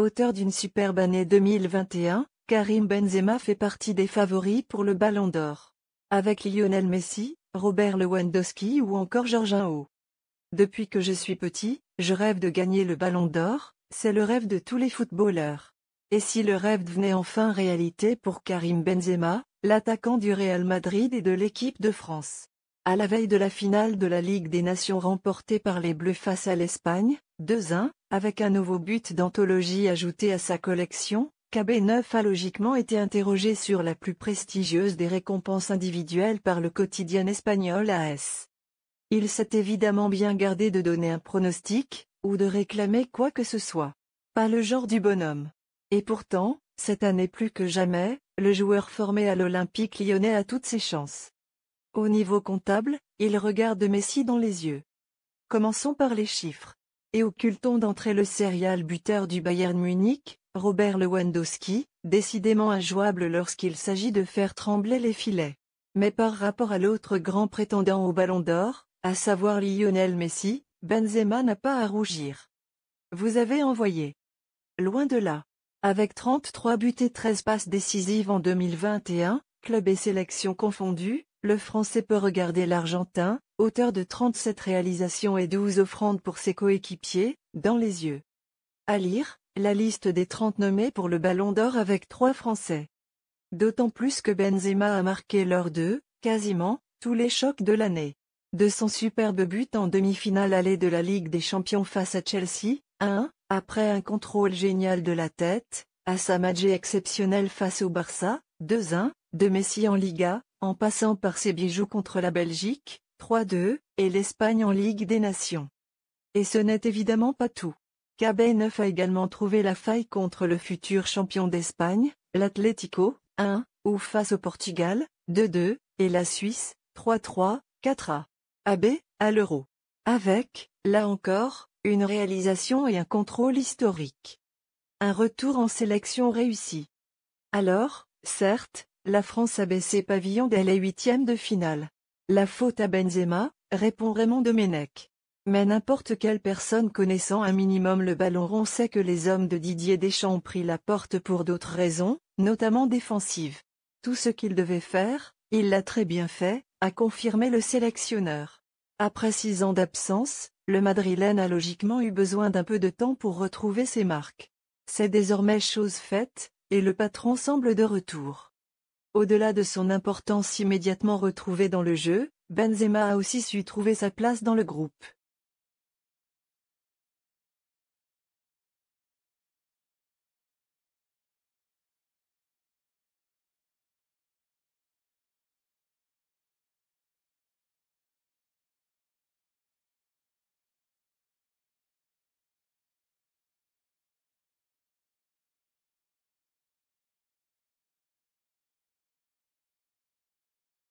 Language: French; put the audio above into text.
Auteur d'une superbe année 2021, Karim Benzema fait partie des favoris pour le Ballon d'Or. Avec Lionel Messi, Robert Lewandowski ou encore Georges Depuis que je suis petit, je rêve de gagner le Ballon d'Or, c'est le rêve de tous les footballeurs. Et si le rêve devenait enfin réalité pour Karim Benzema, l'attaquant du Real Madrid et de l'équipe de France. À la veille de la finale de la Ligue des Nations remportée par les Bleus face à l'Espagne, 2-1, avec un nouveau but d'anthologie ajouté à sa collection, KB9 a logiquement été interrogé sur la plus prestigieuse des récompenses individuelles par le quotidien espagnol AS. Il s'est évidemment bien gardé de donner un pronostic, ou de réclamer quoi que ce soit. Pas le genre du bonhomme. Et pourtant, cette année plus que jamais, le joueur formé à l'Olympique lyonnais a toutes ses chances. Au niveau comptable, il regarde Messi dans les yeux. Commençons par les chiffres et occultons d'entrée le serial buteur du Bayern Munich, Robert Lewandowski, décidément injouable lorsqu'il s'agit de faire trembler les filets. Mais par rapport à l'autre grand prétendant au Ballon d'Or, à savoir Lionel Messi, Benzema n'a pas à rougir. Vous avez envoyé. Loin de là. Avec 33 buts et 13 passes décisives en 2021, club et sélection confondus, le Français peut regarder l'Argentin, auteur de 37 réalisations et 12 offrandes pour ses coéquipiers, dans les yeux. À lire, la liste des 30 nommés pour le Ballon d'Or avec trois Français. D'autant plus que Benzema a marqué lors de, quasiment, tous les chocs de l'année. De son superbe but en demi-finale allée de la Ligue des Champions face à Chelsea, 1, après un contrôle génial de la tête, à sa magie exceptionnelle face au Barça, 2-1, de Messi en Liga, en passant par ses bijoux contre la Belgique, 3-2, et l'Espagne en Ligue des Nations. Et ce n'est évidemment pas tout. KB9 a également trouvé la faille contre le futur champion d'Espagne, l'Atlético, 1, ou face au Portugal, 2-2, et la Suisse, 3-3, 4A. AB, à l'euro. Avec, là encore, une réalisation et un contrôle historique. Un retour en sélection réussi. Alors, certes, la France a baissé pavillon dès les huitièmes de finale. La faute à Benzema, répond Raymond Domenech. Mais n'importe quelle personne connaissant un minimum le ballon rond sait que les hommes de Didier Deschamps ont pris la porte pour d'autres raisons, notamment défensives. Tout ce qu'il devait faire, il l'a très bien fait, a confirmé le sélectionneur. Après six ans d'absence, le Madrilène a logiquement eu besoin d'un peu de temps pour retrouver ses marques. C'est désormais chose faite, et le patron semble de retour. Au-delà de son importance immédiatement retrouvée dans le jeu, Benzema a aussi su trouver sa place dans le groupe.